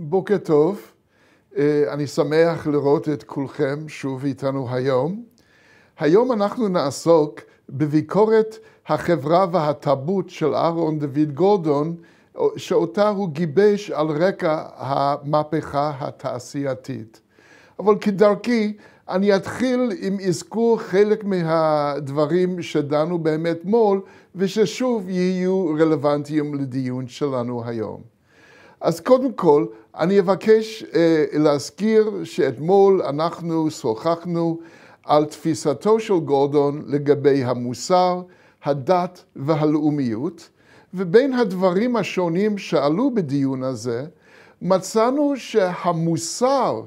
בוקר טוב, אה, אני שמח לראות את כולכם שוב איתנו היום. היום אנחנו נעסוק בביקורת החברה והתרבות של אהרון דוד גורדון, שאותה הוא גיבש על רקע המהפכה התעשייתית. אבל כדרכי, אני אתחיל עם אזכור חלק מהדברים שדנו בהם אתמול, וששוב יהיו רלוונטיים לדיון שלנו היום. אז קודם כל, אני אבקש אה, להזכיר שאתמול אנחנו שוחחנו על תפיסתו של גורדון לגבי המוסר, הדת והלאומיות, ובין הדברים השונים שעלו בדיון הזה, מצאנו שהמוסר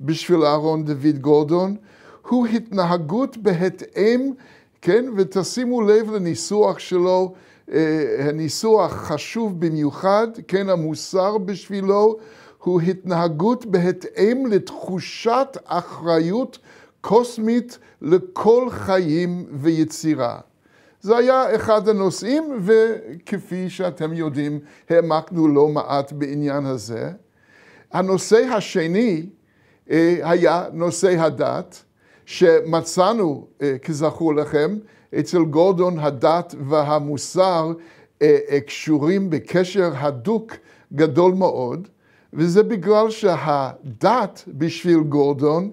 בשביל אהרון דוד גורדון הוא התנהגות בהתאם, כן, ותשימו לב לניסוח שלו אה, הניסוח חשוב במיוחד, כן, המוסר בשבילו הוא התנהגות בהתאם לתחושת אחריות קוסמית לכל חיים ויצירה. זה היה אחד הנושאים, וכפי שאתם יודעים, העמקנו לא מעט בעניין הזה. הנושא השני אה, היה נושא הדת, שמצאנו, אה, כזכור לכם, אצל גורדון הדת והמוסר אה, אה, קשורים בקשר הדוק גדול מאוד, וזה בגלל שהדת בשביל גורדון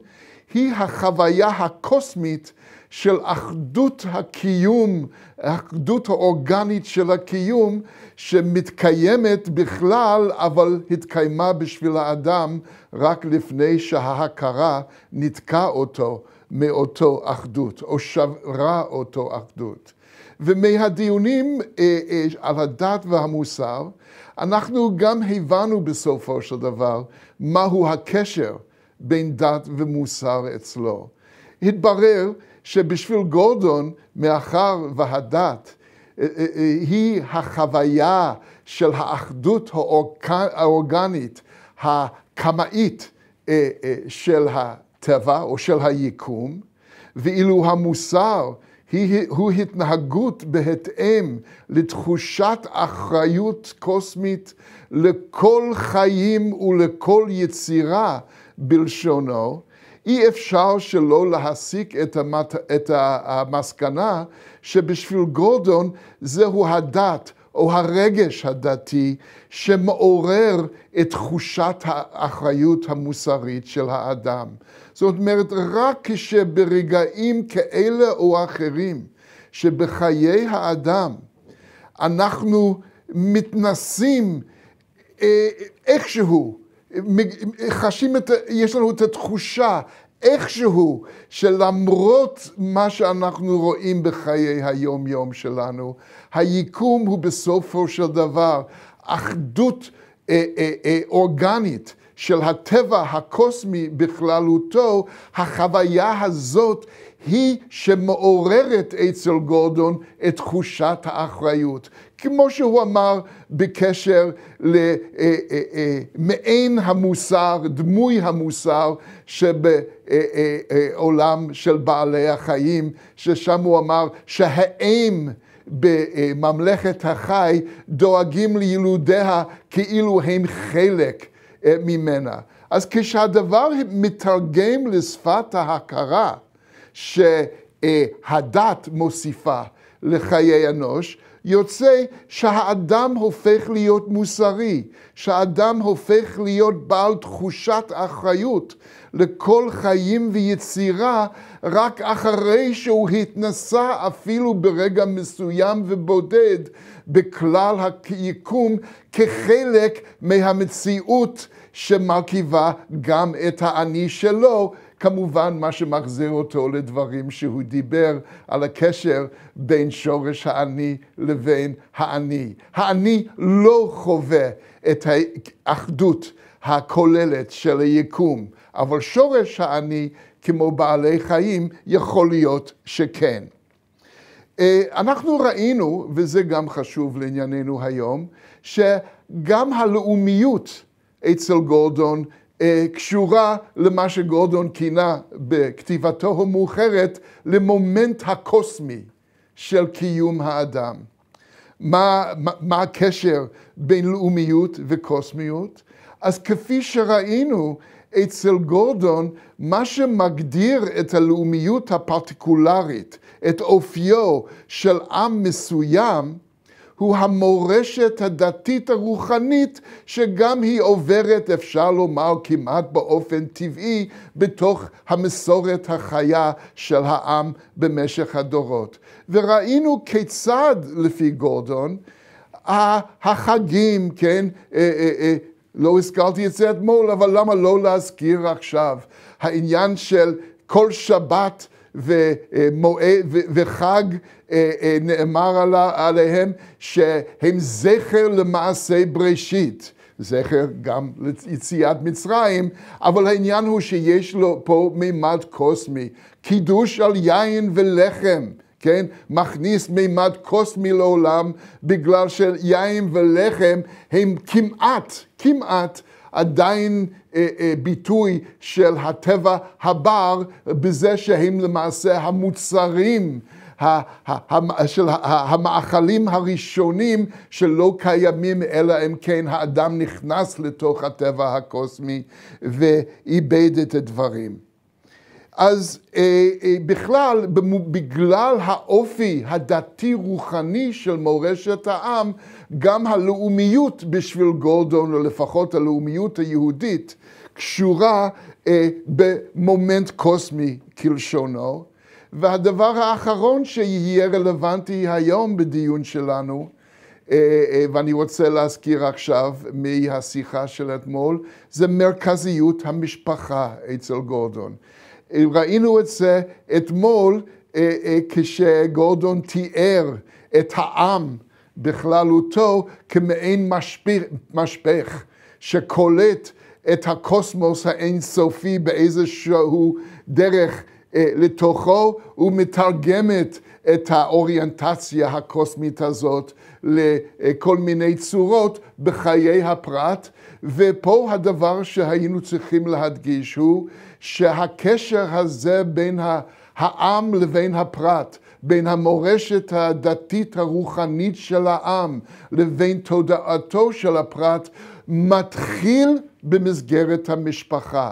היא החוויה הקוסמית של אחדות הקיום, אחדות האורגנית של הקיום שמתקיימת בכלל, אבל התקיימה בשביל האדם רק לפני שההכרה נתקעה אותו מאותו אחדות, או שברה אותו אחדות. ומהדיונים אה, אה, על הדת והמוסר, אנחנו גם הבנו בסופו של דבר מהו הקשר בין דת ומוסר אצלו. התברר שבשביל גורדון, מאחר והדת אה, אה, אה, היא החוויה של האחדות האורגנית, הקמאית של, ה, הטבע או של היקום, ואילו המוסר הוא התנהגות בהתאם לתחושת אחריות קוסמית לכל חיים ולכל יצירה בלשונו, אי אפשר שלא להסיק את, המת... את המסקנה שבשביל גורדון זהו הדת. או הרגש הדתי שמעורר את תחושת האחריות המוסרית של האדם. זאת אומרת, רק כשברגעים כאלה או אחרים שבחיי האדם אנחנו מתנסים אה, איכשהו, חשים את, יש לנו את התחושה איכשהו שלמרות מה שאנחנו רואים בחיי היום-יום שלנו, היקום הוא בסופו של דבר אחדות אה, אה, אה, אורגנית של הטבע הקוסמי בכללותו, החוויה הזאת היא שמעוררת אצל גורדון את תחושת האחריות. כמו שהוא אמר בקשר למעין אה, אה, אה, המוסר, דמוי המוסר, שב... אה, אה, אה, עולם של בעלי החיים, ששם הוא אמר שהאם בממלכת החי דואגים לילודיה כאילו הם חלק ממנה. אז כשהדבר מתרגם לשפת ההכרה שהדת מוסיפה לחיי אנוש, יוצא שהאדם הופך להיות מוסרי, שהאדם הופך להיות בעל תחושת אחריות לכל חיים ויצירה רק אחרי שהוא התנסה אפילו ברגע מסוים ובודד בכלל היקום כחלק מהמציאות שמרכיבה גם את האני שלו, כמובן מה שמחזיר אותו לדברים שהוא דיבר על הקשר בין שורש האני לבין האני. האני לא חווה את האחדות הכוללת של היקום, אבל שורש האני כמו בעלי חיים יכול להיות שכן. אה, אנחנו ראינו, וזה גם חשוב לענייננו היום, שגם הלאומיות אצל גורדון אה, קשורה למה שגורדון כינה בכתיבתו המאוחרת למומנט הקוסמי של קיום האדם. מה, מה, מה הקשר בין לאומיות וקוסמיות? אז כפי שראינו, אצל גורדון, מה שמגדיר את הלאומיות הפרטיקולרית, את אופיו של עם מסוים, הוא המורשת הדתית הרוחנית, שגם היא עוברת, אפשר לומר, כמעט באופן טבעי, בתוך המסורת החיה של העם במשך הדורות. וראינו כיצד, לפי גורדון, החגים, כן, אה, אה, אה, לא הזכרתי את זה אתמול, אבל למה לא להזכיר עכשיו? העניין של כל שבת ומועד, וחג אה, אה, נאמר עליהם שהם זכר למעשה בראשית. זכר גם ליציאת מצרים, אבל העניין הוא שיש לו פה מימד קוסמי. קידוש על יין ולחם. כן? מכניס מימד קוסמי לעולם, בגלל שיין ולחם הם כמעט, כמעט עדיין אה, אה, ביטוי של הטבע הבר בזה שהם למעשה המוצרים. של המאכלים הראשונים שלא קיימים אלא אם כן האדם נכנס לתוך הטבע הקוסמי ואיבד את הדברים. אז אה, אה, בכלל, בגלל האופי הדתי-רוחני של מורשת העם, גם הלאומיות בשביל גולדון, או לפחות הלאומיות היהודית, קשורה אה, במומנט קוסמי כלשונו. והדבר האחרון שיהיה רלוונטי היום בדיון שלנו, אה, אה, ואני רוצה להזכיר עכשיו מהשיחה של אתמול, זה מרכזיות המשפחה אצל גולדון. ראינו את זה אתמול אה, אה, כשגורדון תיאר את העם בכללותו כמעין משפך שקולט את הקוסמוס האינסופי באיזשהו דרך אה, לתוכו ומתרגמת את האוריינטציה הקוסמית הזאת לכל מיני צורות בחיי הפרט, ופה הדבר שהיינו צריכים להדגיש הוא שהקשר הזה בין העם לבין הפרט, בין המורשת הדתית הרוחנית של העם לבין תודעתו של הפרט, מתחיל במסגרת המשפחה.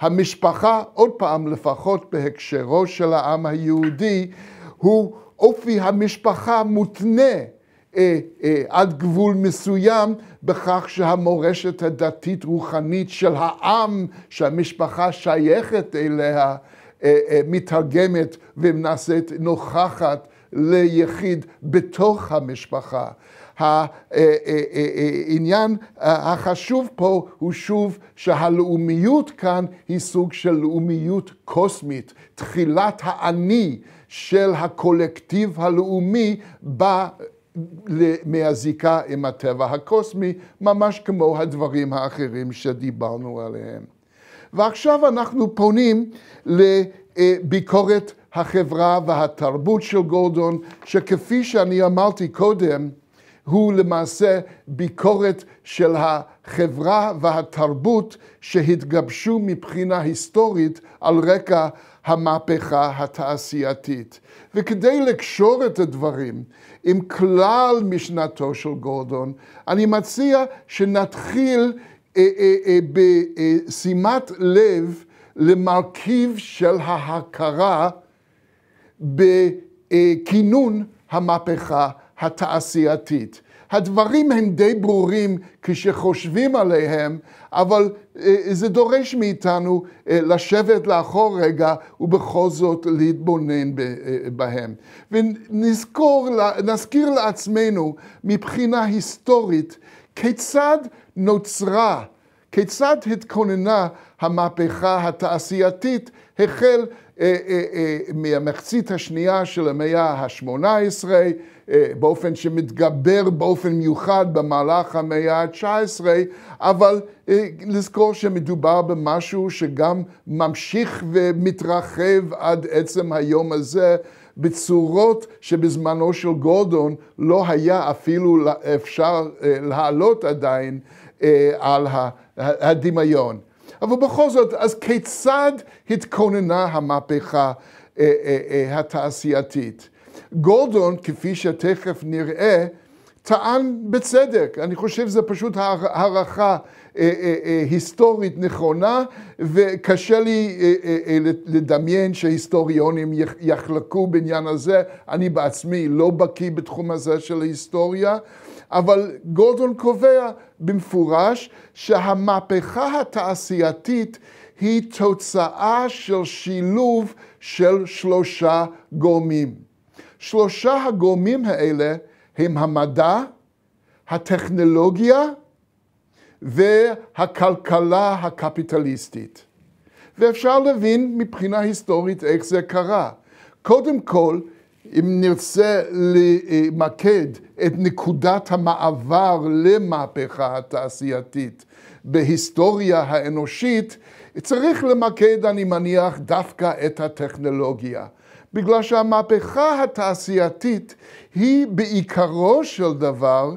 המשפחה, עוד פעם, לפחות בהקשרו של העם היהודי, הוא אופי המשפחה מותנה אה, אה, עד גבול מסוים בכך שהמורשת הדתית-רוחנית של העם שהמשפחה שייכת אליה אה, מתרגמת ונעשית נוכחת ליחיד בתוך המשפחה. העניין החשוב פה הוא שוב שהלאומיות כאן היא סוג של לאומיות קוסמית, תחילת האני של הקולקטיב הלאומי בא מהזיקה עם הטבע הקוסמי, ממש כמו הדברים האחרים שדיברנו עליהם. ועכשיו אנחנו פונים לביקורת החברה והתרבות של גורדון, שכפי שאני אמרתי קודם, הוא למעשה ביקורת של החברה והתרבות שהתגבשו מבחינה היסטורית על רקע המהפכה התעשייתית. וכדי לקשור את הדברים עם כלל משנתו של גורדון, אני מציע שנתחיל אה, אה, אה, בשימת לב למרכיב של ההכרה בכינון המהפכה התעשייתית. הדברים הם די ברורים כשחושבים עליהם, אבל אה, זה דורש מאיתנו אה, לשבת לאחור רגע ובכל זאת להתבונן אה, בהם. ונזכיר לעצמנו מבחינה היסטורית כיצד נוצרה, כיצד התכוננה המהפכה התעשייתית החל אה, אה, אה, מהמחצית השנייה של המאה ה-18, באופן שמתגבר באופן מיוחד במהלך המאה ה-19, אבל לזכור שמדובר במשהו שגם ממשיך ומתרחב עד עצם היום הזה. בצורות שבזמנו של גורדון לא היה אפילו אפשר להעלות עדיין על הדמיון. אבל בכל זאת, אז כיצד התכוננה המהפכה אה, אה, אה התעשייתית? גולדון, כפי שתכף נראה, טען בצדק, אני חושב שזו פשוט הערכה אה, אה, היסטורית נכונה, וקשה לי לדמיין שהיסטוריונים יחלקו בעניין הזה, אני בעצמי לא בקיא בתחום הזה של ההיסטוריה. אבל גורדון קובע במפורש שהמהפכה התעשייתית היא תוצאה של שילוב של שלושה גורמים. שלושה הגורמים האלה הם המדע, הטכנולוגיה והכלכלה הקפיטליסטית. ואפשר להבין מבחינה היסטורית איך זה קרה. קודם כל, אם נרצה למקד את נקודת המעבר למהפכה התעשייתית בהיסטוריה האנושית, צריך למקד, אני מניח, דווקא את הטכנולוגיה. בגלל שהמהפכה התעשייתית היא בעיקרו של דבר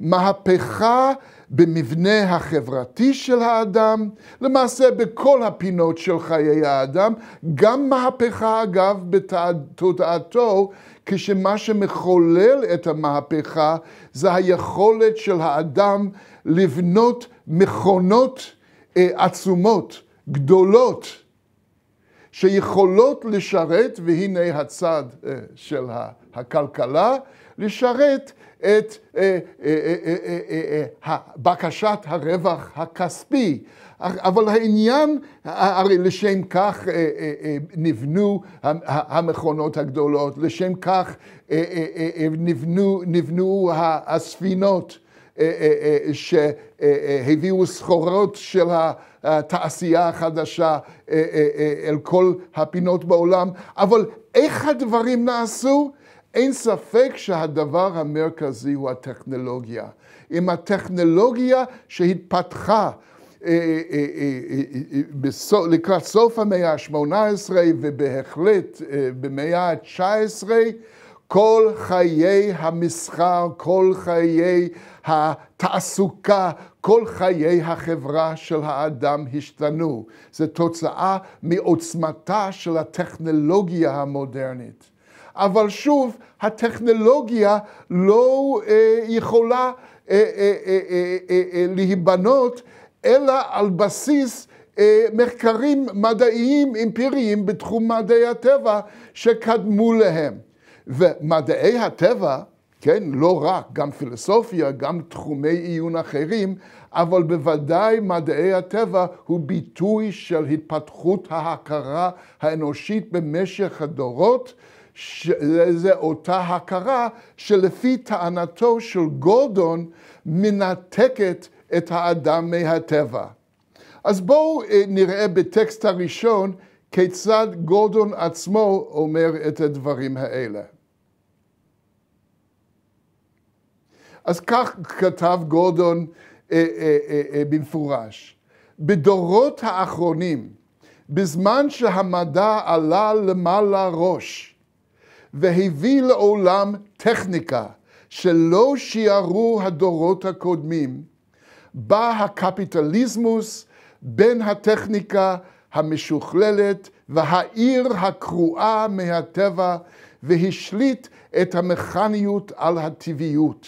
מהפכה במבנה החברתי של האדם, למעשה בכל הפינות של חיי האדם, גם מהפכה אגב בתודעתו, כשמה שמחולל את המהפכה זה היכולת של האדם לבנות מכונות אה, עצומות, גדולות, שיכולות לשרת, והנה הצד אה, של הכלכלה, לשרת את בקשת הרווח הכספי. אבל העניין, הרי לשם כך נבנו המכונות הגדולות, לשם כך נבנו, נבנו הספינות. שהביאו סחורות של התעשייה החדשה אל כל הפינות בעולם, אבל איך הדברים נעשו? אין ספק שהדבר המרכזי הוא הטכנולוגיה. עם הטכנולוגיה שהתפתחה אה, אה, אה, לקראת סוף המאה ה-18 ובהחלט במאה ה-19, כל חיי המסחר, כל חיי התעסוקה, כל חיי החברה של האדם השתנו. זו תוצאה מעוצמתה של הטכנולוגיה המודרנית. אבל שוב, הטכנולוגיה לא אה, יכולה אה, אה, להיבנות, אלא על בסיס מחקרים מדעיים אמפיריים בתחום מדעי הטבע שקדמו להם. ומדעי הטבע, כן, לא רק, גם פילוסופיה, גם תחומי עיון אחרים, אבל בוודאי מדעי הטבע הוא ביטוי של התפתחות ההכרה האנושית במשך הדורות. לזה אותה הכרה שלפי טענתו של גולדון מנתקת את האדם מהטבע. אז בואו אה, נראה בטקסט הראשון כיצד גולדון עצמו אומר את הדברים האלה. אז כך כתב גולדון אה, אה, במפורש. בדורות האחרונים, בזמן שהמדע עלה למעלה ראש, והביא לעולם טכניקה שלא שיערו הדורות הקודמים, בא הקפיטליזמוס בין הטכניקה המשוכללת והעיר הקרועה מהטבע והשליט את המכניות על הטבעיות.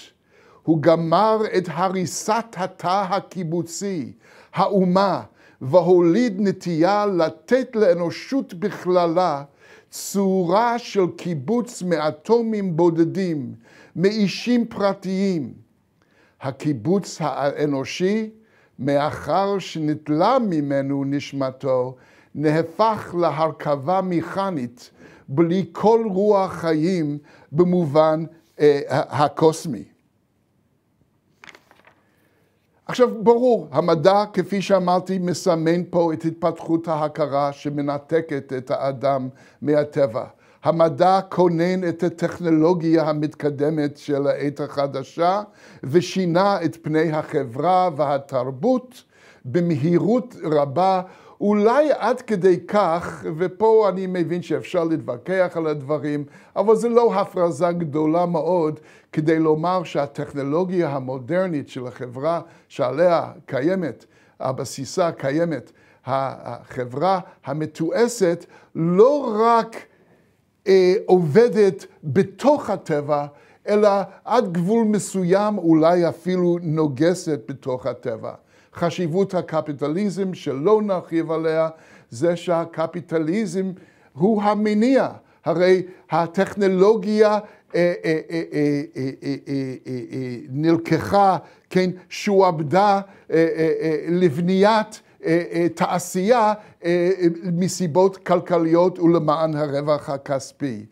הוא גמר את הריסת התא הקיבוצי, האומה, והוליד נטייה לתת לאנושות בכללה צורה של קיבוץ מאטומים בודדים, מאישים פרטיים. הקיבוץ האנושי, מאחר שנתלה ממנו נשמתו, נהפך להרכבה מכנית, בלי כל רוח חיים במובן אה, הקוסמי. עכשיו, ברור, המדע, כפי שאמרתי, מסמן פה את התפתחות ההכרה שמנתקת את האדם מהטבע. המדע כונן את הטכנולוגיה המתקדמת של העת החדשה ושינה את פני החברה והתרבות במהירות רבה אולי עד כדי כך, ופה אני מבין שאפשר להתווכח על הדברים, אבל זו לא הפרזה גדולה מאוד כדי לומר שהטכנולוגיה המודרנית של החברה שעליה קיימת, הבסיסה קיימת, החברה המתועסת, לא רק אה, עובדת בתוך הטבע, אלא עד גבול מסוים אולי אפילו נוגסת בתוך הטבע. חשיבות הקפיטליזם, שלא נרחיב עליה, זה שהקפיטליזם הוא המניע. הרי הטכנולוגיה נלקחה, כן, שועבדה לבניית תעשייה מסיבות כלכליות ולמען הרווח הכספי.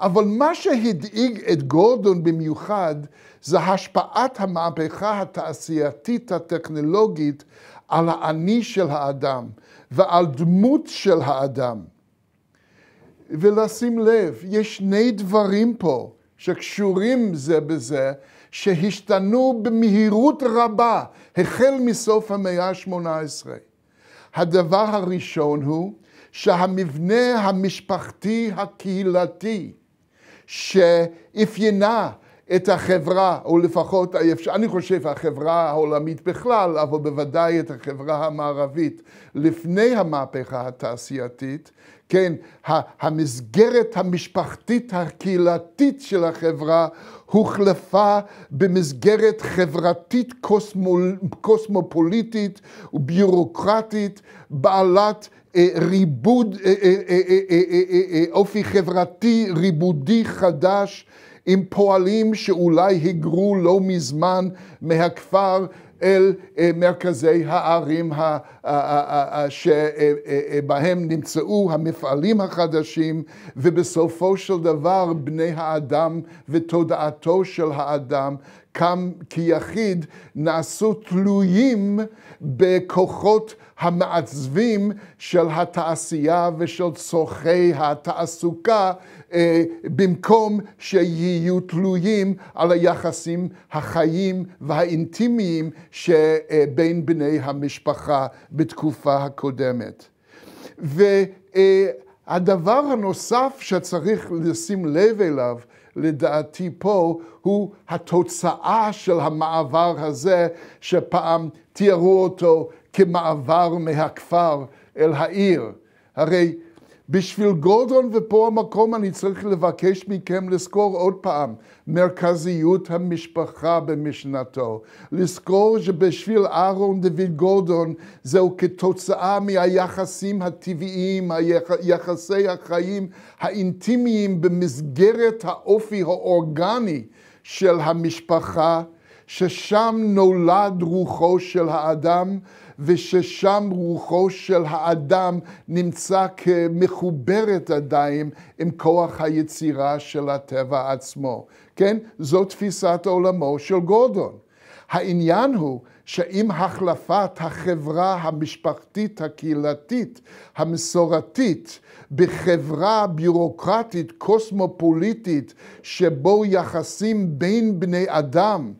אבל מה שהדאיג את גורדון במיוחד, זה השפעת המהפכה התעשייתית הטכנולוגית על האני של האדם ועל דמות של האדם. ולשים לב, יש שני דברים פה שקשורים זה בזה, שהשתנו במהירות רבה החל מסוף המאה ה-18. הדבר הראשון הוא שהמבנה המשפחתי הקהילתי שאפיינה את החברה, או לפחות, אני חושב, החברה העולמית בכלל, אבל בוודאי את החברה המערבית לפני המהפכה התעשייתית, כן, המסגרת המשפחתית הקהילתית של החברה הוחלפה במסגרת חברתית קוסמו, קוסמופוליטית וביורוקרטית בעלת ריבוד, אופי חברתי ריבודי חדש עם פועלים שאולי היגרו לא מזמן מהכפר אל מרכזי הערים שבהם נמצאו המפעלים החדשים, ובסופו של דבר בני האדם ותודעתו של האדם קם כיחיד, נעשו תלויים בכוחות המעצבים של התעשייה ושל צורכי התעסוקה, אה, במקום שיהיו תלויים על היחסים החיים והאינטימיים שבין בני המשפחה בתקופה הקודמת. והדבר הנוסף שצריך לשים לב אליו לדעתי פה הוא התוצאה של המעבר הזה שפעם תיארו אותו כמעבר מהכפר אל העיר. הרי בשביל גורדון ופה המקום אני צריך לבקש מכם לזכור עוד פעם מרכזיות המשפחה במשנתו. לזכור שבשביל אהרון דוד גורדון זהו כתוצאה מהיחסים הטבעיים, יחסי החיים האינטימיים במסגרת האופי האורגני של המשפחה, ששם נולד רוחו של האדם וששם רוחו של האדם נמצא כמחוברת עדיין עם כוח היצירה של הטבע עצמו. כן? זו תפיסת עולמו של גורדון. העניין הוא שעם החלפת החברה המשפחתית, הקהילתית, המסורתית, בחברה ביורוקרטית, קוסמופוליטית, שבו יחסים בין בני אדם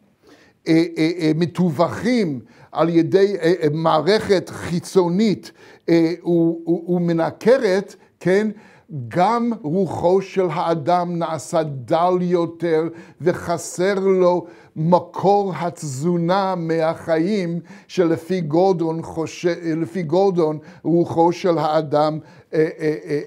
אה, אה, אה, מתווכים על ידי אה, אה, מערכת חיצונית אה, ומנקרת, כן? גם רוחו של האדם נעשה דל יותר וחסר לו מקור התזונה מהחיים שלפי גורדון, חושב, גורדון רוחו של האדם אה, אה,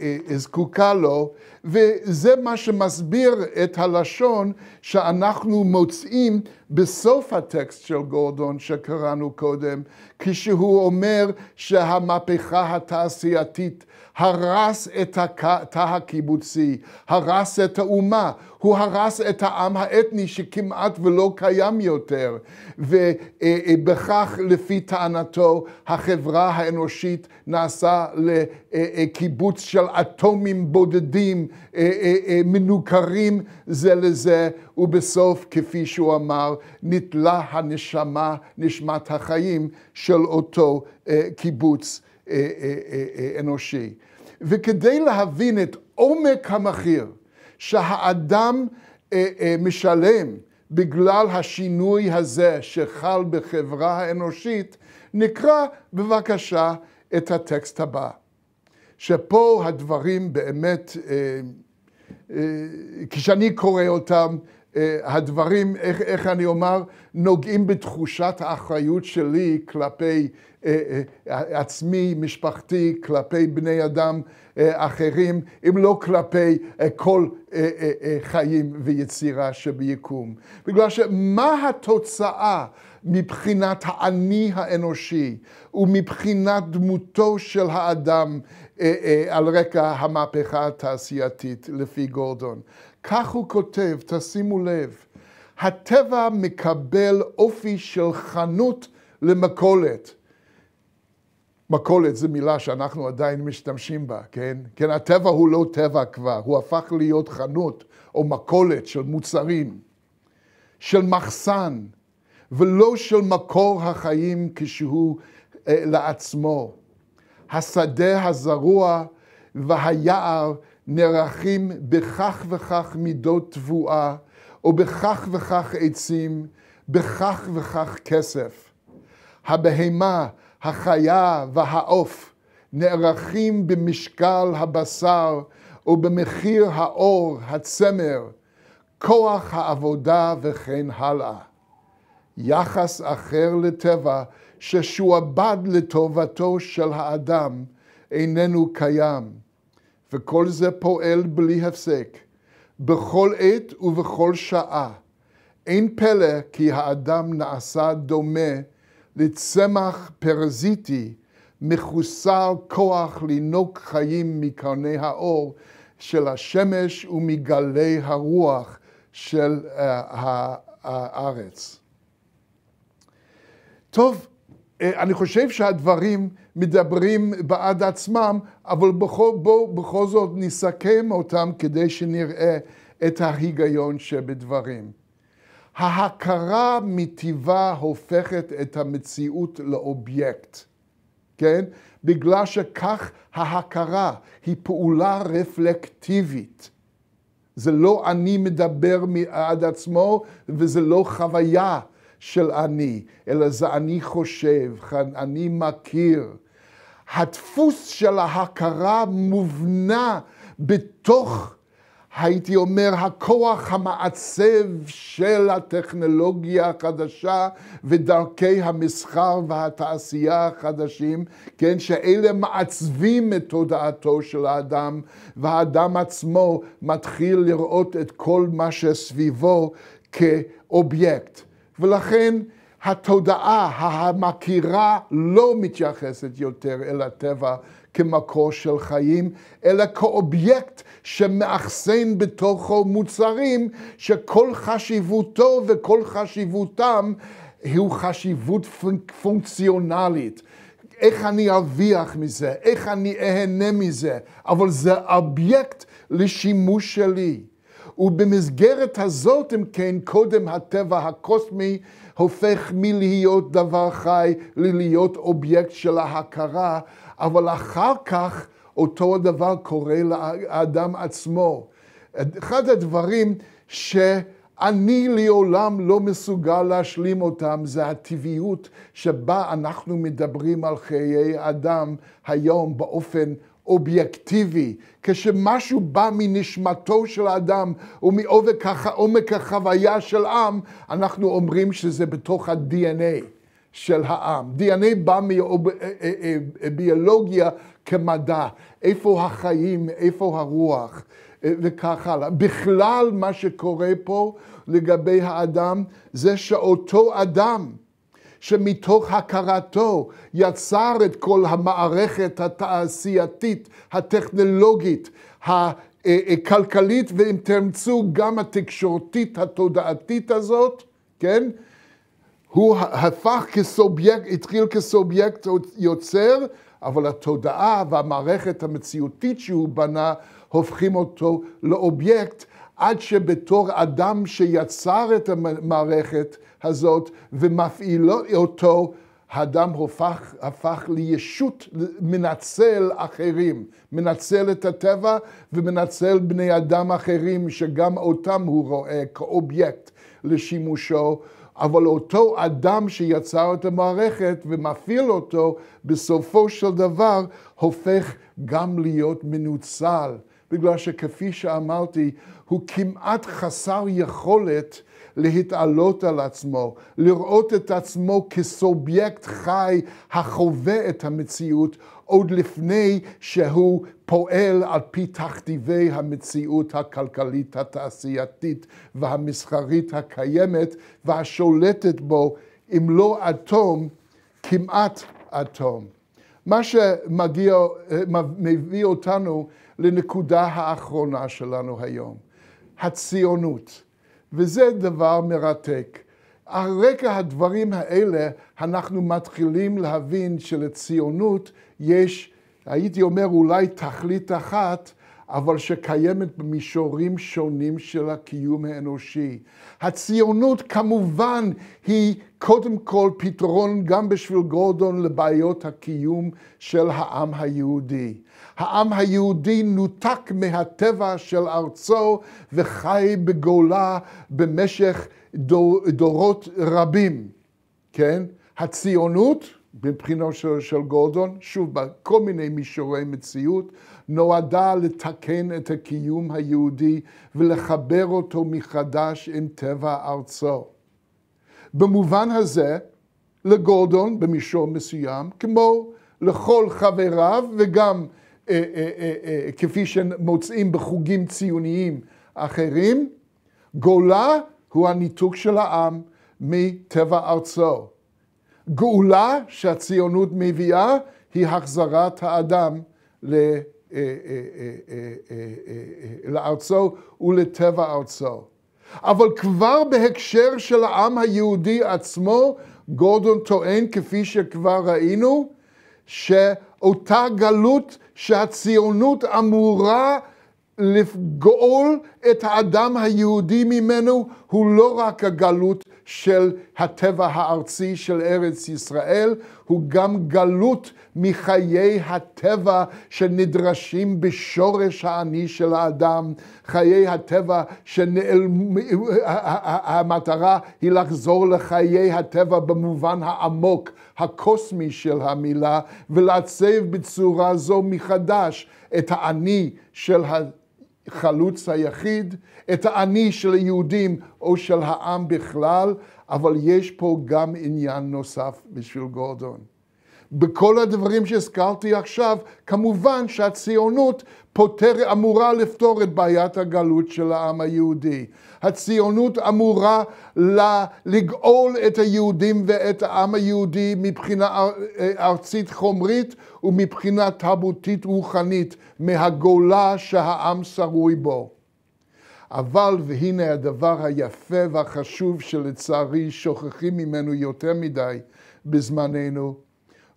אה, זקוקה לו וזה מה שמסביר את הלשון שאנחנו מוצאים בסוף הטקסט של גורדון שקראנו קודם כשהוא אומר שהמהפכה התעשייתית הרס את התא הקיבוצי, הרס את האומה, הוא הרס את העם האתני שכמעט ולא קיים יותר, ובכך אה, אה, לפי טענתו החברה האנושית נעשה לקיבוץ אה, של אטומים בודדים מנוכרים זה לזה, ובסוף כפי שהוא אמר נתלה הנשמה, נשמת החיים של אותו קיבוץ. אה, אה, אה, אנושי. וכדי להבין את עומק המחיר שהאדם משלם בגלל השינוי הזה שחל בחברה האנושית, נקרא בבקשה את הטקסט הבא. שפה הדברים באמת, כשאני קורא אותם, אה, הדברים, איך, איך אני אומר, נוגעים בתחושת האחריות שלי כלפי אה, אה, עצמי, משפחתי, כלפי בני אדם אה, אחרים, אם לא כלפי אה, כל אה, אה, אה, חיים ויצירה שביקום. בגלל שמה התוצאה מבחינת האני האנושי ומבחינת דמותו של האדם אה, אה, על רקע המהפכה התעשייתית לפי גורדון? כך הוא כותב, תשימו לב, הטבע מקבל אופי של חנות למכולת. מכולת זו מילה שאנחנו עדיין משתמשים בה, כן? כן, הטבע הוא לא טבע כבר, הוא הפך להיות חנות או מכולת של מוצרים, של מחסן, ולא של מקור החיים כשהוא אה, לעצמו. השדה הזרוע והיער נערכים בכך וכך מידות תבואה, או בכך וכך עצים, בכך וכך כסף. הבהמה, החיה והעוף נערכים במשקל הבשר ובמחיר האור, הצמר, כוח העבודה וכן הלאה. יחס אחר לטבע ששועבד לטובתו של האדם איננו קיים. וכל זה פועל בלי הפסק, בכל עת ובכל שעה. אין פלא כי האדם נעשה דומה לצמח פרזיטי, מחוסר כוח לנוק חיים מקרני האור של השמש ומגלי הרוח של uh, הארץ. טוב, אה, אני חושב שהדברים מדברים בעד עצמם, אבל בכל, בואו בכל זאת נסכם אותם כדי שנראה את ההיגיון שבדברים. ההכרה מטבעה הופכת את המציאות לאובייקט, כן? בגלל שכך ההכרה היא פעולה רפלקטיבית. זה לא אני מדבר מעד עצמו וזה לא חוויה של אני, אלא זה אני חושב, אני מכיר. הדפוס של ההכרה מובנה בתוך, הייתי אומר, הכוח המעצב של הטכנולוגיה החדשה ודרכי המסחר והתעשייה החדשים, כן, שאלה מעצבים את תודעתו של האדם, והאדם עצמו מתחיל לראות את כל מה שסביבו כאובייקט. ולכן התודעה המכירה לא מתייחסת יותר אל הטבע כמקור של חיים, אלא כאובייקט שמאחסן בתוכו מוצרים שכל חשיבותו וכל חשיבותם הוא חשיבות פונקציונלית. איך אני ארוויח מזה, איך אני אהנה מזה, אבל זה אובייקט לשימוש שלי. ובמסגרת הזאת, אם כן, קודם הטבע הקוסמי הופך מלהיות דבר חי ללהיות אובייקט של ההכרה, אבל אחר כך אותו הדבר קורה לאדם עצמו. אחד הדברים שאני לעולם לא מסוגל להשלים אותם, זה הטבעיות שבה אנחנו מדברים על חיי אדם היום באופן אובייקטיבי, כשמשהו בא מנשמתו של האדם ומעומק החוויה של עם, אנחנו אומרים שזה בתוך ה-DNA של העם. DNA בא מביולוגיה אה, אה, אה, כמדע, איפה החיים, איפה הרוח וכך הלאה. בכלל מה שקורה פה לגבי האדם זה שאותו אדם שמתוך הכרתו יצר את כל המערכת התעשייתית, הטכנולוגית, הכלכלית, ואם תרצו, גם התקשורתית, התודעתית הזאת, כן? הוא הפך כסובייקט, התחיל כסובייקט יוצר, אבל התודעה והמערכת המציאותית שהוא בנה הופכים אותו לאובייקט, עד שבתור אדם שיצר את המערכת הזאת ומפעיל אותו, האדם הופך, הפך לישות, מנצל אחרים, מנצל את הטבע ומנצל בני אדם אחרים שגם אותם הוא רואה כאובייקט לשימושו, אבל אותו אדם שיצר את המערכת ומפעיל אותו, בסופו של דבר הופך גם להיות מנוצל, בגלל שכפי שאמרתי, הוא כמעט חסר יכולת להתעלות על עצמו, לראות את עצמו כסובייקט חי החווה את המציאות עוד לפני שהוא פועל על פי תכתיבי המציאות הכלכלית, התעשייתית והמסחרית הקיימת והשולטת בו, אם לא עד תום, כמעט עד תום. מה שמביא אותנו לנקודה האחרונה שלנו היום, הציונות. וזה דבר מרתק. על רקע הדברים האלה אנחנו מתחילים להבין שלציונות יש, הייתי אומר אולי תכלית אחת, אבל שקיימת במישורים שונים של הקיום האנושי. הציונות כמובן היא קודם כל פתרון גם בשביל גורדון לבעיות הקיום של העם היהודי. העם היהודי נותק מהטבע של ארצו וחי בגולה במשך דור, דורות רבים, כן? הציונות, מבחינו של, של גורדון, שוב, בכל מיני מישורי מציאות, נועדה לתקן את הקיום היהודי ולחבר אותו מחדש עם טבע ארצו. במובן הזה, לגורדון במישור מסוים, כמו לכל חבריו וגם אה, אה, אה, כפי שמוצאים בחוגים ציוניים אחרים, גולה הוא הניתוק של העם מטבע ארצו. גאולה שהציונות מביאה היא החזרת האדם אה, אה, אה, לארצו ולטבע ארצו. אבל כבר בהקשר של העם היהודי עצמו, גורדון טוען, כפי שכבר ראינו, שאותה גלות שהציונות אמורה לגאול את האדם היהודי ממנו, הוא לא רק הגלות של הטבע הארצי של ארץ ישראל, הוא גם גלות מחיי הטבע שנדרשים בשורש האני של האדם, חיי הטבע שנעלמו, המטרה היא לחזור לחיי הטבע במובן העמוק, הקוסמי של המילה, ולעצב בצורה זו מחדש את האני של ה... החלוץ היחיד, את האני של היהודים או של העם בכלל, אבל יש פה גם עניין נוסף בשביל גורדון. בכל הדברים שהזכרתי עכשיו, כמובן שהציונות פותר, אמורה לפתור את בעיית הגלות של העם היהודי. הציונות אמורה לגאול את היהודים ואת העם היהודי מבחינה אה, ארצית חומרית ומבחינה תרבותית רוחנית, מהגולה שהעם שרוי בו. אבל, והנה הדבר היפה והחשוב שלצערי שוכחים ממנו יותר מדי בזמננו,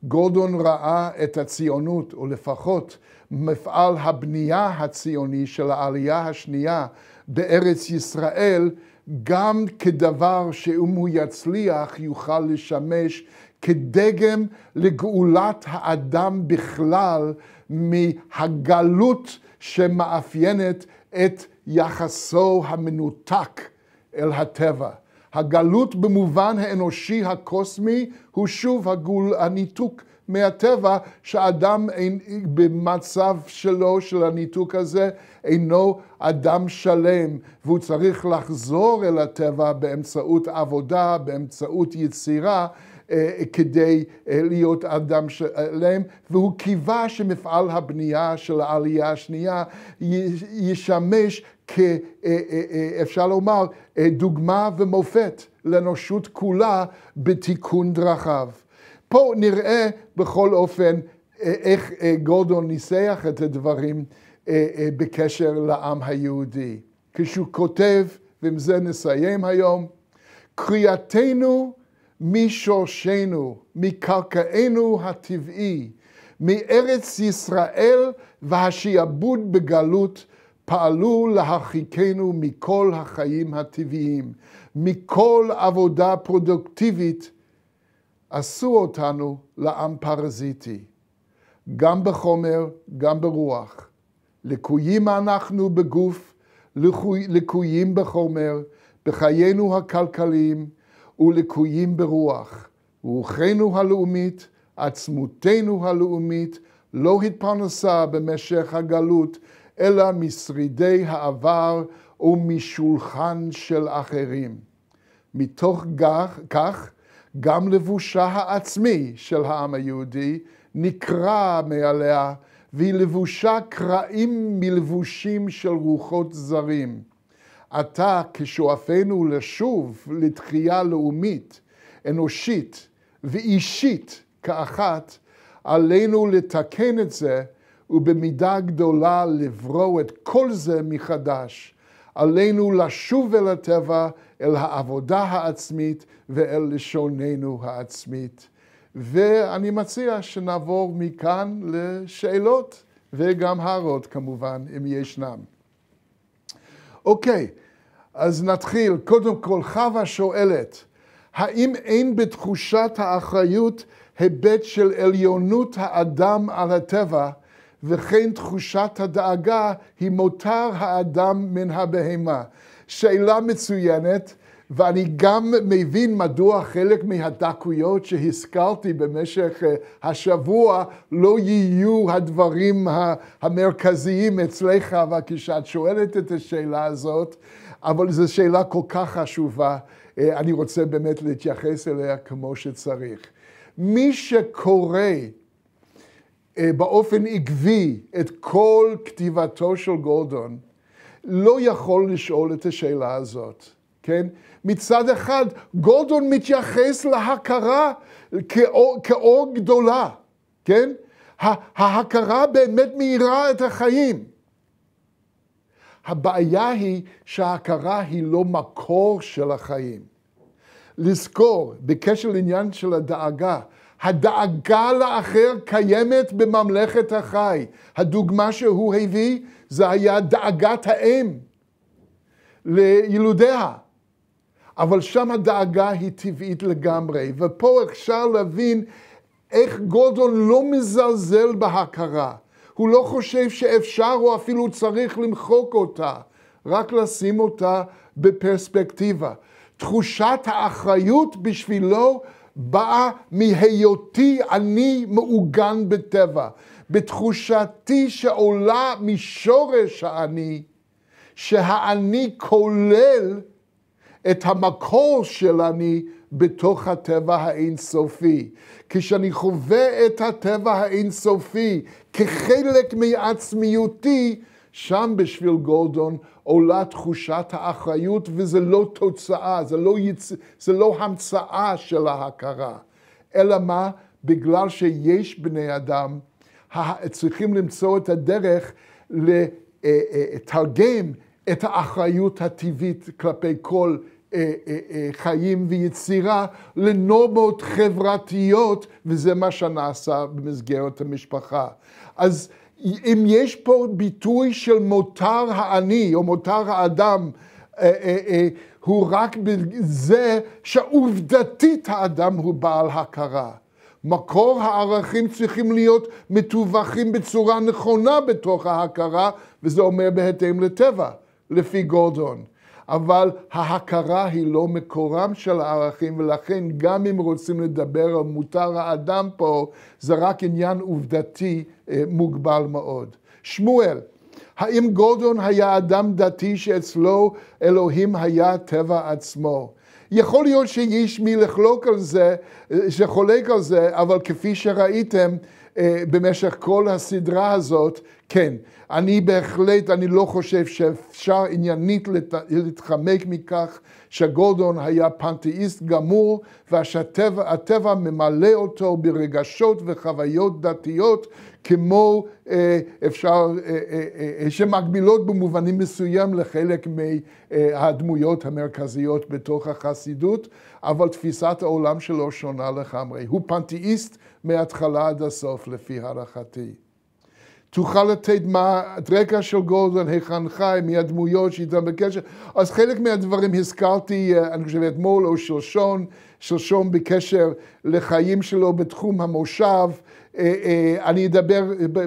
גורדון ראה את הציונות, או לפחות מפעל הבנייה הציוני של העלייה השנייה בארץ ישראל, גם כדבר שאם הוא יצליח יוכל לשמש כדגם לגאולת האדם בכלל מהגלות שמאפיינת את יחסו המנותק אל הטבע. הגלות במובן האנושי הקוסמי הוא שוב הגול, הניתוק מהטבע, שאדם אין, במצב שלו, של הניתוק הזה, אינו אדם שלם, והוא צריך לחזור אל הטבע באמצעות עבודה, באמצעות יצירה. אה, כדי אה, להיות אדם שלם, והוא קיווה שמפעל הבנייה של העלייה השנייה ישמש כאפשר אה, אה, אה, לומר דוגמה ומופת לאנושות כולה בתיקון דרכיו. פה נראה בכל אופן איך גורדון ניסח את הדברים בקשר לעם היהודי. כשהוא כותב, ועם זה נסיים היום, קריאתנו משורשנו, מקרקענו הטבעי, מארץ ישראל והשעבוד בגלות פעלו להרחיקנו מכל החיים הטבעיים, מכל עבודה פרודוקטיבית, עשו אותנו לעם פרזיטי, גם בחומר, גם ברוח. לקויים אנחנו בגוף, לקויים בחומר, בחיינו הכלכליים ולקויים ברוח. רוחנו הלאומית, עצמותנו הלאומית, לא התפרנסה במשך הגלות, אלא משרידי העבר ומשולחן של אחרים. מתוך כך, גם לבושה העצמי של העם היהודי נקרע מעליה, והיא לבושה קרעים מלבושים של רוחות זרים. עתה, כשואפנו לשוב לתחייה לאומית, אנושית ואישית כאחת, עלינו לתקן את זה ובמידה גדולה לברוא את כל זה מחדש. עלינו לשוב אל הטבע, אל העבודה העצמית ואל לשוננו העצמית. ואני מציע שנעבור מכאן לשאלות וגם הערות כמובן, אם ישנן. אוקיי, אז נתחיל. קודם כל, חווה שואלת, האם אין בתחושת האחריות היבט של עליונות האדם על הטבע, וכן תחושת הדאגה היא מותר האדם מן הבהמה. שאלה מצוינת, ואני גם מבין מדוע חלק מהדקויות שהזכרתי במשך אה, השבוע לא יהיו הדברים המרכזיים אצלך, אבל כשאת שואלת את השאלה הזאת, אבל זו שאלה כל כך חשובה, אה, אני רוצה באמת להתייחס אליה כמו שצריך. מי שקורא אה, באופן עקבי את כל כתיבתו של גורדון, לא יכול לשאול את השאלה הזאת, כן? מצד אחד, גורדון מתייחס להכרה כאור, כאור גדולה, כן? ההכרה באמת מאירה את החיים. הבעיה היא שההכרה היא לא מקור של החיים. לזכור, בקשר לעניין של הדאגה, הדאגה לאחר קיימת בממלכת החי. הדוגמה שהוא הביא זה היה דאגת האם לילודיה. אבל שם הדאגה היא טבעית לגמרי, ופה אפשר להבין איך גורדון לא מזלזל בהכרה. הוא לא חושב שאפשר או אפילו צריך למחוק אותה, רק לשים אותה בפרספקטיבה. תחושת האחריות בשבילו באה מהיותי אני מעוגן בטבע, בתחושתי שעולה משורש האני, שהאני כולל את המקור של אני בתוך הטבע האינסופי. כשאני חווה את הטבע האינסופי כחלק מעצמיותי, שם בשביל גולדון עולה תחושת האחריות, וזה לא תוצאה, זה לא, יצ... זה לא המצאה של ההכרה. אלא מה? בגלל שיש בני אדם, צריכים למצוא את הדרך אה, אה, לתרגם את האחריות הטבעית כלפי כל אה, חיים ויצירה לנורמות חברתיות, וזה מה שנעשה במסגרת המשפחה. אז אם יש פה ביטוי של מותר האני או מותר האדם, אה, אה, אה, הוא רק בזה שעובדתית האדם הוא בעל הכרה. מקור הערכים צריכים להיות מתווכים בצורה נכונה בתוך ההכרה, וזה אומר בהתאם לטבע, לפי גורדון. אבל ההכרה היא לא מקורם של הערכים, ולכן גם אם רוצים לדבר על מותר האדם פה, זה רק עניין עובדתי אה, מוגבל מאוד. שמואל, האם גולדון היה אדם דתי שאצלו אלוהים היה טבע עצמו? יכול להיות שיש מי לחלוק על זה, אה, שחולק על זה, אבל כפי שראיתם, אה, במשך כל הסדרה הזאת, כן, אני בהחלט, אני לא חושב שאפשר עניינית לת... להתחמק מכך שגורדון היה פנתאיסט גמור ושהטבע ממלא אותו ברגשות וחוויות דתיות כמו אה, אפשר, אה, שמקבילות במובנים מסוים לחלק מהדמויות המרכזיות בתוך החסידות, אבל תפיסת העולם שלו שונה לגמרי. הוא פנתאיסט מההתחלה עד הסוף, לפי הערכתי. תוכל לתת מה, רקע של גולדון, היכן חי, מי הדמויות שאיתן בקשר. אז חלק מהדברים הזכרתי, אה, אני חושב, אתמול או שלשון, שלשון בקשר לחיים שלו בתחום המושב. אה, אה, אני אדבר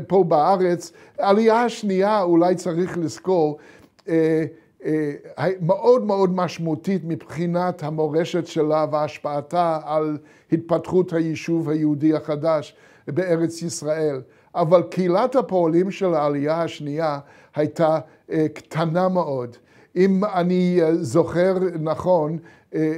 פה בארץ. עלייה השנייה, אולי צריך לזכור, אה, מאוד מאוד משמעותית מבחינת המורשת שלה והשפעתה על התפתחות היישוב היהודי החדש בארץ ישראל. אבל קהילת הפועלים של העלייה השנייה הייתה אה, קטנה מאוד. אם אני אה, זוכר נכון,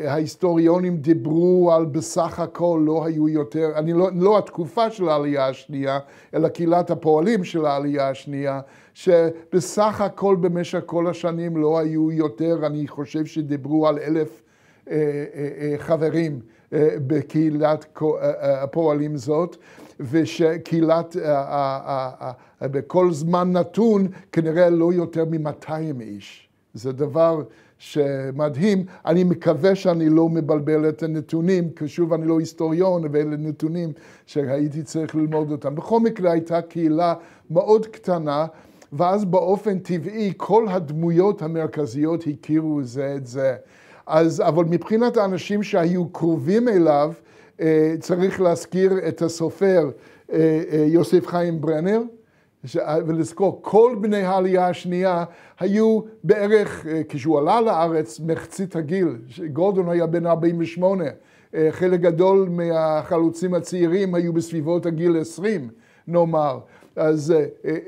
ההיסטוריונים דיברו על בסך הכל לא היו יותר, אני לא, לא התקופה של העלייה השנייה, אלא קהילת הפועלים של העלייה השנייה, שבסך הכל במשך כל השנים לא היו יותר, אני חושב שדיברו על אלף אה, אה, אה, חברים אה, בקהילת הפועלים זאת, ושקהילת, אה, אה, אה, אה, בכל זמן נתון, כנראה לא יותר מ-200 איש. זה דבר שמדהים. אני מקווה שאני לא מבלבל את הנתונים, כי שוב, אני לא היסטוריון, ואלה נתונים שהייתי צריך ללמוד אותם. בכל מקרה, הייתה קהילה מאוד קטנה. ואז באופן טבעי כל הדמויות המרכזיות הכירו זה את זה. אז, אבל מבחינת האנשים שהיו קרובים אליו, אה, צריך להזכיר את הסופר אה, אה, יוסף חיים ברנר, ולזכור, כל בני העלייה השנייה היו בערך, כשהוא עלה לארץ, מחצית הגיל, גולדון היה בן 48, חלק גדול מהחלוצים הצעירים היו בסביבות הגיל 20, נאמר. אז אה, אה,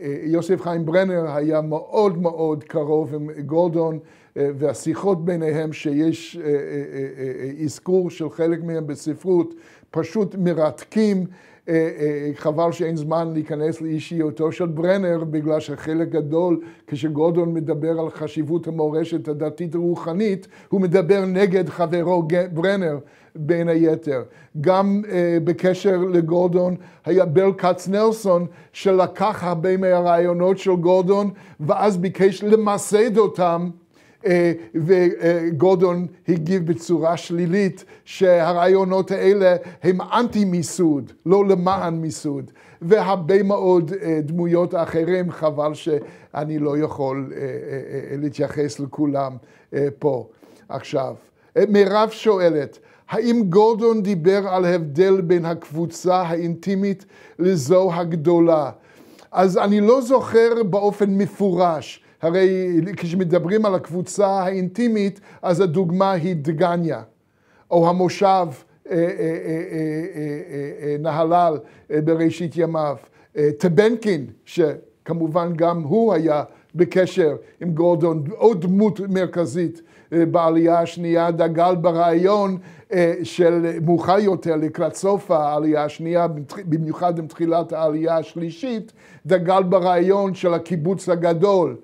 אה, יוסף חיים ברנר היה מאוד מאוד קרוב עם גורדון, והשיחות ביניהם, שיש אזכור של חלק מהם בספרות, פשוט מרתקים. חבל שאין זמן להיכנס לאישיותו של ברנר, בגלל שחלק גדול, כשגורדון מדבר על חשיבות המורשת הדתית הרוחנית, הוא מדבר נגד חברו ברנר. בין היתר. גם אה, בקשר לגורדון היה בל כץ נלסון, שלקח הרבה מהרעיונות של גורדון, ואז ביקש למסד אותם. אה, וגורדון אה, הגיב בצורה שלילית שהרעיונות האלה הם אנטי מיסוד, לא למען מיסוד. והרבה מאוד אה, דמויות אחרים, חבל שאני לא יכול להתייחס לכולם פה עכשיו. מירב שואלת, האם גורדון דיבר על הבדל בין הקבוצה האינטימית לזו הגדולה? אז אני לא זוכר באופן מפורש. הרי כשמדברים על הקבוצה האינטימית, אז הדוגמה היא דגניה, או המושב אה, אה, אה, נהלל בראשית ימיו, טבנקין, שכמובן גם הוא היה בקשר עם גורדון, עוד דמות מרכזית בעלייה השנייה, דגל ברעיון אה, של מאוחר יותר לקראת סוף העלייה השנייה, במיוחד עם תחילת העלייה השלישית, דגל ברעיון של הקיבוץ הגדול.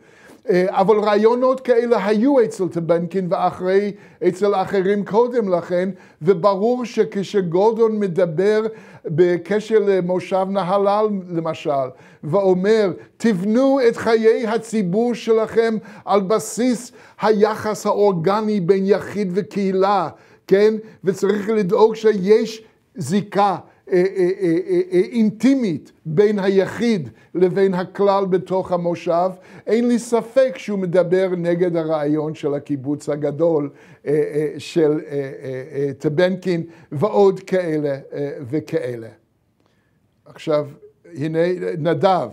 אה, אבל רעיונות כאלה היו אצל טבנקין ואחרי, אצל אחרים קודם לכן, וברור שכשגורדון מדבר בקשר למושב נהלל למשל, ואומר, תבנו את חיי הציבור שלכם על בסיס היחס האורגני בין יחיד וקהילה. כן? וצריך לדאוג שיש זיקה אה, אה, אה, אינטימית בין היחיד לבין הכלל בתוך המושב, אין לי ספק שהוא מדבר נגד הרעיון של הקיבוץ הגדול של טבנקין ועוד כאלה וכאלה. עכשיו, הנה נדב,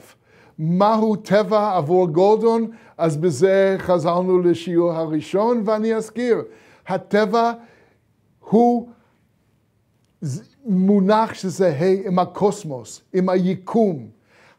מהו טבע עבור גולדון? אז בזה חזרנו לשיעור הראשון, ואני אזכיר, הטבע הוא מונח שזהה עם הקוסמוס, עם היקום.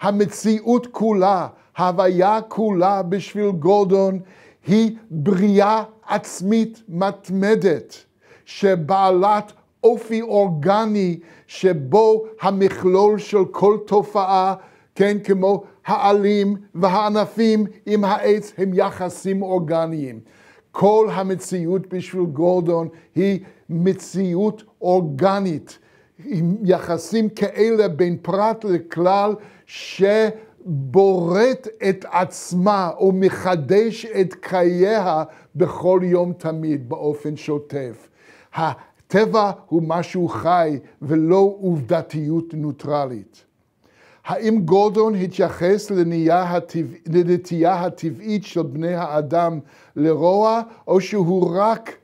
המציאות כולה, ההוויה כולה בשביל גורדון היא בריאה עצמית מתמדת, שבעלת אופי אורגני שבו המכלול של כל תופעה, כן, כמו העלים והענפים עם העץ הם יחסים אורגניים. כל המציאות בשביל גורדון היא מציאות אורגנית, עם יחסים כאלה בין פרט לכלל, שבורט את עצמה ומחדש את חייה בכל יום תמיד באופן שוטף. הטבע הוא משהו חי ולא עובדתיות נוטרלית. האם גורדון התייחס הטבע... לנטייה הטבעית של בני האדם לרוע, או שהוא רק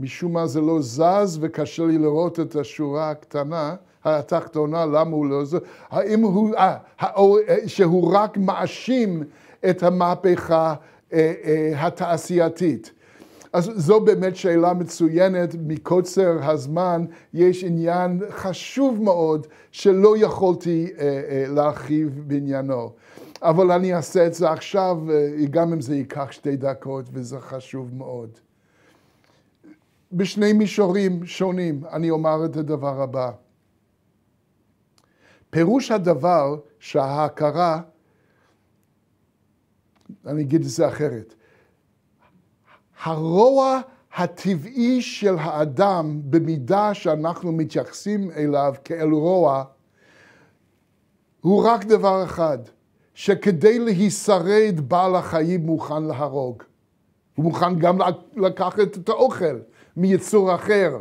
משום מה זה לא זז וקשה לי לראות את השורה הקטנה, התחתונה, למה הוא לא זז, האם הוא, אה, אה, שהוא רק מאשים את המהפכה אה, אה, התעשייתית. אז זו באמת שאלה מצוינת, מקוצר הזמן יש עניין חשוב מאוד שלא יכולתי אה, אה, להרחיב בעניינו. אבל אני אעשה את זה עכשיו, אה, גם אם זה ייקח שתי דקות, וזה חשוב מאוד. בשני מישורים שונים אני אומר את הדבר הבא. פירוש הדבר שההכרה, אני אגיד את זה אחרת, הרוע הטבעי של האדם במידה שאנחנו מתייחסים אליו כאל רוע, הוא רק דבר אחד, שכדי להישרד בעל החיים מוכן להרוג. הוא מוכן גם לקחת את האוכל. מיצור אחר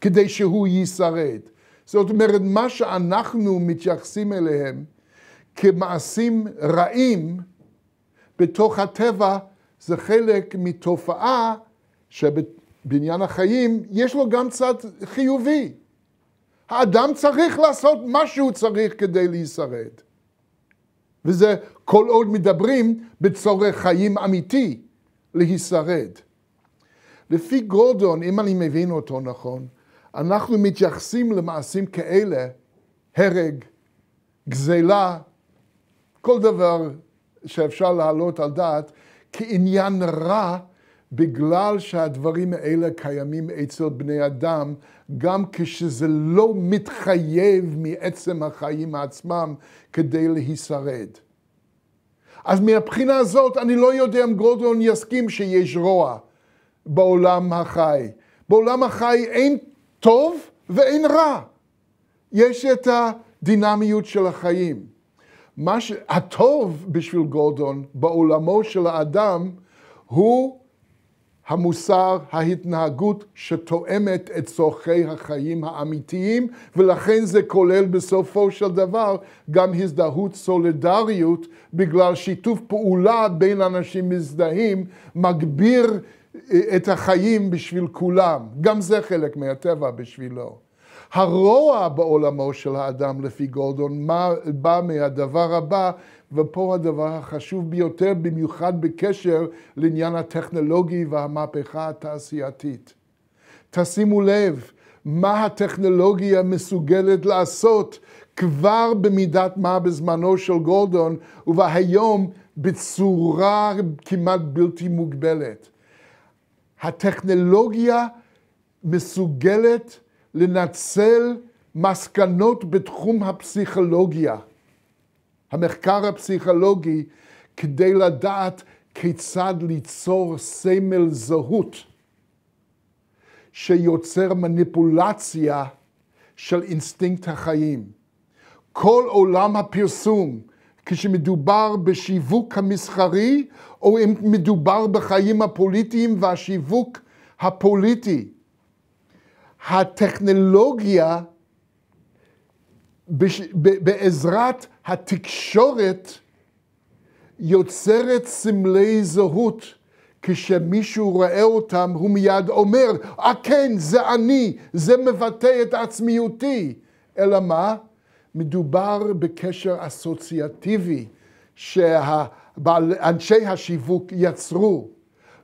כדי שהוא יישרד. זאת אומרת, מה שאנחנו מתייחסים אליהם כמעשים רעים בתוך הטבע, זה חלק מתופעה שבבניין החיים יש לו גם צד חיובי. האדם צריך לעשות מה שהוא צריך כדי להישרד. וזה כל עוד מדברים בצורך חיים אמיתי להישרד. לפי גורדון, אם אני מבין אותו נכון, אנחנו מתייחסים למעשים כאלה, הרג, גזלה, כל דבר שאפשר להעלות על דעת, כעניין רע, בגלל שהדברים האלה קיימים אצל בני אדם, גם כשזה לא מתחייב מעצם החיים עצמם כדי להישרד. אז מהבחינה הזאת, אני לא יודע אם גורדון יסכים שיש רוע. בעולם החי. בעולם החי אין טוב ואין רע. יש את הדינמיות של החיים. מה ש... הטוב בשביל גולדון בעולמו של האדם הוא המוסר, ההתנהגות שתואמת את צורכי החיים האמיתיים, ולכן זה כולל בסופו של דבר גם הזדהות סולידריות, בגלל שיתוף פעולה בין אנשים מזדהים, מגביר את החיים בשביל כולם, גם זה חלק מהטבע בשבילו. הרוע בעולמו של האדם לפי גורדון בא מהדבר הבא, ופה הדבר החשוב ביותר, במיוחד בקשר לעניין הטכנולוגי והמהפכה התעשייתית. תשימו לב מה הטכנולוגיה מסוגלת לעשות כבר במידת מה בזמנו של גורדון, והיום בצורה כמעט בלתי מוגבלת. הטכנולוגיה מסוגלת לנצל מסקנות בתחום הפסיכולוגיה, המחקר הפסיכולוגי, כדי לדעת כיצד ליצור סמל זהות שיוצר מניפולציה של אינסטינקט החיים. כל עולם הפרסום כשמדובר בשיווק המסחרי, או אם מדובר בחיים הפוליטיים והשיווק הפוליטי. הטכנולוגיה בש... בעזרת התקשורת יוצרת סמלי זהות. כשמישהו רואה אותם, הוא מיד אומר, אה כן, זה אני, זה מבטא את עצמיותי. אלא מה? מדובר בקשר אסוציאטיבי שאנשי השיווק יצרו.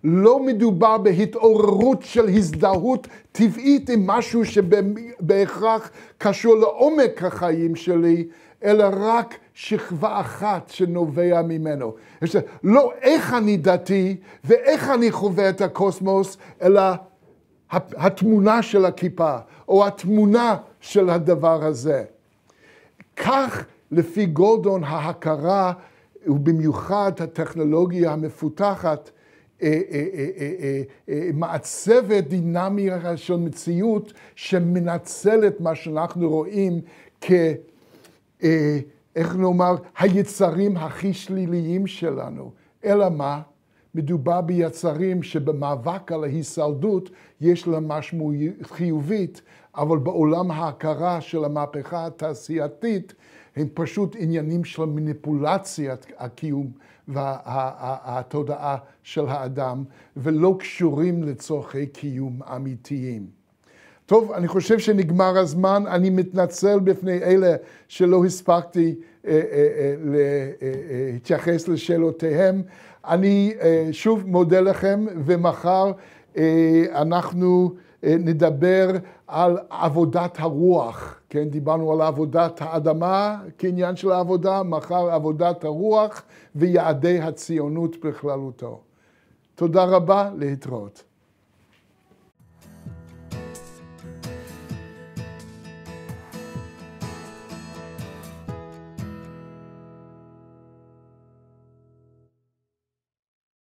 לא מדובר בהתעוררות של הזדהות טבעית עם משהו שבהכרח קשור לעומק החיים שלי, אלא רק שכבה אחת שנובע ממנו. לא איך אני דתי ואיך אני חווה את הקוסמוס, אלא התמונה של הכיפה, או התמונה של הדבר הזה. כך לפי גולדון ההכרה, ובמיוחד הטכנולוגיה המפותחת, אה, אה, אה, מעצבת דינמיה של מציאות שמנצלת מה שאנחנו רואים כ... איך נאמר, היצרים הכי שליליים שלנו. אלא מה? מדובר ביצרים שבמאבק על ההישרדות יש להם משמעות חיובית, אבל בעולם ההכרה של המהפכה התעשייתית הם פשוט עניינים של מניפולציית הקיום והתודעה של האדם, ולא קשורים לצורכי קיום אמיתיים. טוב, אני חושב שנגמר הזמן, אני מתנצל בפני אלה שלא הספקתי אה, אה, אה, אה, אה להתייחס לשאלותיהם. אני אה, שוב מודה לכם, ומחר אנחנו נדבר על עבודת הרוח, כן? דיברנו על עבודת האדמה כעניין של העבודה, מחר עבודת הרוח ויעדי הציונות בכללותו. תודה רבה, להתראות.